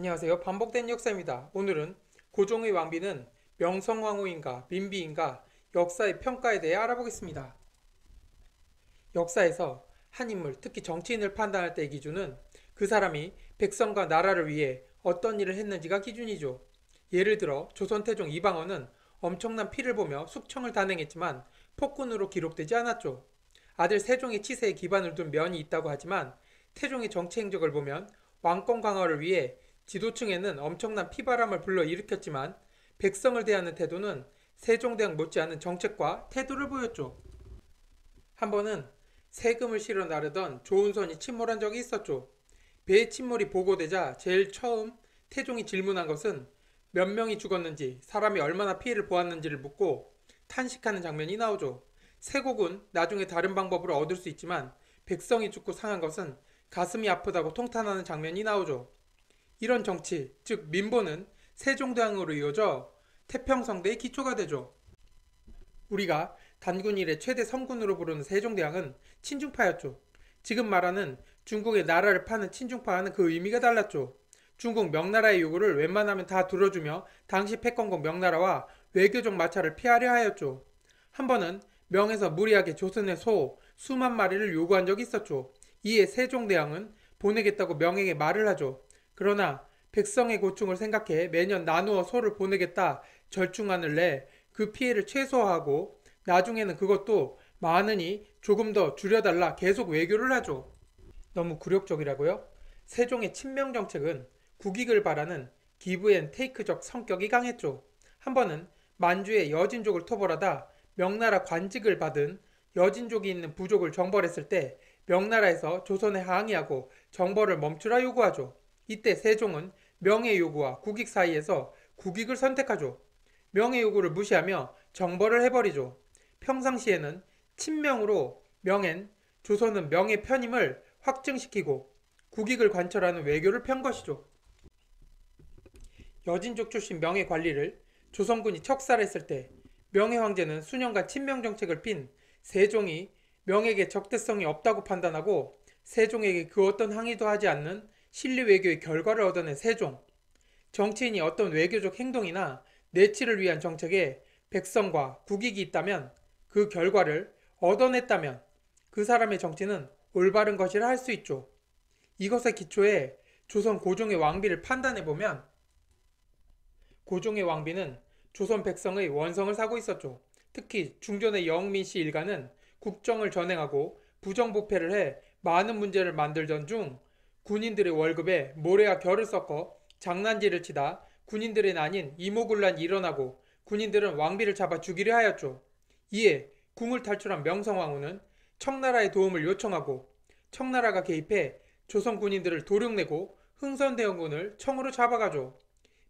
안녕하세요. 반복된 역사입니다. 오늘은 고종의 왕비는 명성황후인가 민비인가 역사의 평가에 대해 알아보겠습니다. 역사에서 한 인물, 특히 정치인을 판단할 때의 기준은 그 사람이 백성과 나라를 위해 어떤 일을 했는지가 기준이죠. 예를 들어 조선 태종 이방원은 엄청난 피를 보며 숙청을 단행했지만 폭군으로 기록되지 않았죠. 아들 세종의 치세에 기반을 둔 면이 있다고 하지만 태종의 정치 행적을 보면 왕권 강화를 위해 지도층에는 엄청난 피바람을 불러일으켰지만 백성을 대하는 태도는 세종대왕 못지않은 정책과 태도를 보였죠. 한 번은 세금을 실어 나르던 조은선이 침몰한 적이 있었죠. 배의 침몰이 보고되자 제일 처음 태종이 질문한 것은 몇 명이 죽었는지 사람이 얼마나 피해를 보았는지를 묻고 탄식하는 장면이 나오죠. 세곡은 나중에 다른 방법으로 얻을 수 있지만 백성이 죽고 상한 것은 가슴이 아프다고 통탄하는 장면이 나오죠. 이런 정치, 즉 민보는 세종대왕으로 이어져 태평성대의 기초가 되죠. 우리가 단군 일의 최대 성군으로 부르는 세종대왕은 친중파였죠. 지금 말하는 중국의 나라를 파는 친중파와는 그 의미가 달랐죠. 중국 명나라의 요구를 웬만하면 다 들어주며 당시 패권국 명나라와 외교적 마찰을 피하려 하였죠. 한 번은 명에서 무리하게 조선의 소 수만 마리를 요구한 적이 있었죠. 이에 세종대왕은 보내겠다고 명에게 말을 하죠. 그러나 백성의 고충을 생각해 매년 나누어 소를 보내겠다 절충하늘래 그 피해를 최소화하고 나중에는 그것도 많으니 조금 더 줄여달라 계속 외교를 하죠. 너무 굴욕적이라고요? 세종의 친명 정책은 국익을 바라는 기부앤테이크적 성격이 강했죠. 한 번은 만주의 여진족을 토벌하다 명나라 관직을 받은 여진족이 있는 부족을 정벌했을 때 명나라에서 조선에 항의하고 정벌을 멈추라 요구하죠. 이때 세종은 명예요구와 국익 사이에서 국익을 선택하죠. 명예요구를 무시하며 정벌을 해버리죠. 평상시에는 친명으로 명엔 조선은 명예 편임을 확증시키고 국익을 관철하는 외교를 편 것이죠. 여진족 출신 명예 관리를 조선군이 척살했을 때명예 황제는 수년간 친명 정책을 핀 세종이 명에게 적대성이 없다고 판단하고 세종에게 그 어떤 항의도 하지 않는 실리 외교의 결과를 얻어낸 세종, 정치인이 어떤 외교적 행동이나 내치를 위한 정책에 백성과 국익이 있다면 그 결과를 얻어냈다면 그 사람의 정치는 올바른 것이라 할 수 있죠. 이것의 기초에 조선 고종의 왕비를 판단해보면 고종의 왕비는 조선 백성의 원성을 사고 있었죠. 특히 중전의 영민 씨 일가는 국정을 전행하고 부정부패를 해 많은 문제를 만들던 중 군인들의 월급에 모래와 결을 섞어 장난질을 치다 군인들은 아닌 이모군란이 일어나고 군인들은 왕비를 잡아 죽이려 하였죠. 이에 궁을 탈출한 명성왕후는 청나라의 도움을 요청하고 청나라가 개입해 조선 군인들을 도륙내고 흥선대원군을 청으로 잡아가죠.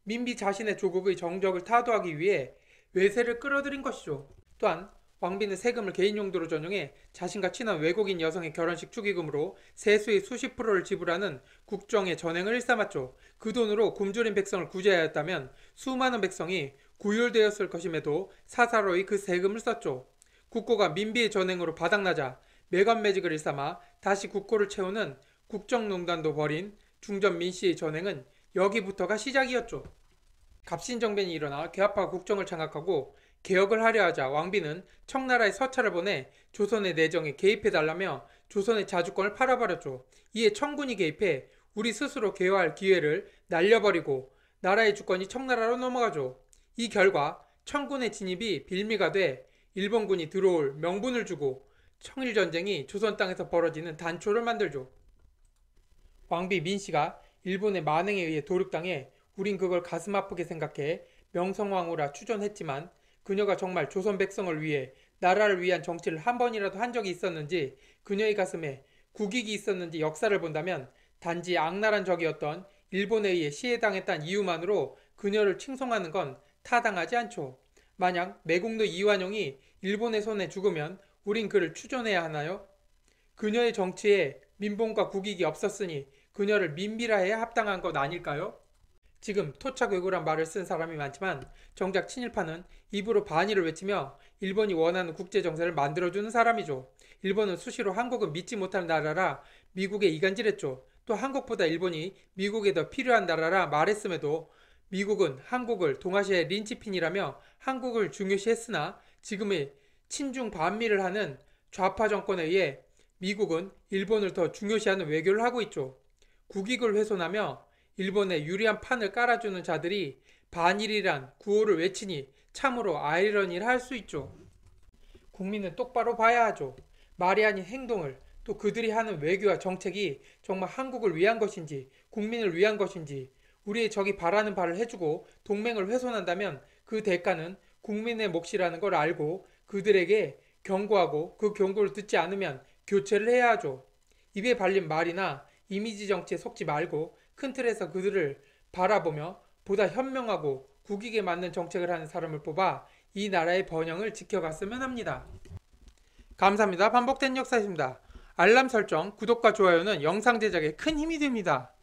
민비 자신의 조국의 정적을 타도하기 위해 외세를 끌어들인 것이죠. 또한 왕비는 세금을 개인 용도로 전용해 자신과 친한 외국인 여성의 결혼식 축의금으로 세수의 수십 프로를 지불하는 국정의 전횡을 일삼았죠. 그 돈으로 굶주린 백성을 구제하였다면 수많은 백성이 구휼되었을 것임에도 사사로이 그 세금을 썼죠. 국고가 민비의 전횡으로 바닥나자 매관매직을 일삼아 다시 국고를 채우는 국정농단도 벌인 중전 민씨의 전횡은 여기부터가 시작이었죠. 갑신정변이 일어나 개화파 국정을 장악하고 개혁을 하려 하자 왕비는 청나라에 서찰을 보내 조선의 내정에 개입해달라며 조선의 자주권을 팔아버렸죠. 이에 청군이 개입해 우리 스스로 개화할 기회를 날려버리고 나라의 주권이 청나라로 넘어가죠. 이 결과 청군의 진입이 빌미가 돼 일본군이 들어올 명분을 주고 청일전쟁이 조선 땅에서 벌어지는 단초를 만들죠. 왕비 민씨가 일본의 만행에 의해 도륙당해 우린 그걸 가슴 아프게 생각해 명성왕후라 추존했지만 그녀가 정말 조선 백성을 위해 나라를 위한 정치를 한 번이라도 한 적이 있었는지 그녀의 가슴에 국익이 있었는지 역사를 본다면 단지 악랄한 적이었던 일본에 의해 시해당했다는 이유만으로 그녀를 칭송하는 건 타당하지 않죠. 만약 매국노 이완용이 일본의 손에 죽으면 우린 그를 추존해야 하나요? 그녀의 정치에 민봉과 국익이 없었으니 그녀를 민비라 해야 합당한 것 아닐까요? 지금 토착 외구란 말을 쓴 사람이 많지만 정작 친일파는 입으로 반의를 외치며 일본이 원하는 국제 정세를 만들어주는 사람이죠. 일본은 수시로 한국은 믿지 못할 나라라 미국에 이간질했죠. 또 한국보다 일본이 미국에 더 필요한 나라라 말했음에도 미국은 한국을 동아시아의 린치핀이라며 한국을 중요시했으나 지금의 친중 반미를 하는 좌파 정권에 의해 미국은 일본을 더 중요시하는 외교를 하고 있죠. 국익을 훼손하며 일본에 유리한 판을 깔아주는 자들이 반일이란 구호를 외치니 참으로 아이러니할 를수 있죠. 국민은 똑바로 봐야 하죠. 말이 아닌 행동을 또 그들이 하는 외교와 정책이 정말 한국을 위한 것인지 국민을 위한 것인지 우리의 적이 바라는 바를 해주고 동맹을 훼손한다면 그 대가는 국민의 몫이라는 걸 알고 그들에게 경고하고 그 경고를 듣지 않으면 교체를 해야 하죠. 입에 발린 말이나 이미지 정치에 속지 말고 큰 틀에서 그들을 바라보며 보다 현명하고 국익에 맞는 정책을 하는 사람을 뽑아 이 나라의 번영을 지켜갔으면 합니다. 감사합니다. 반복된 역사입니다. 알람 설정, 구독과 좋아요는 영상 제작에 큰 힘이 됩니다.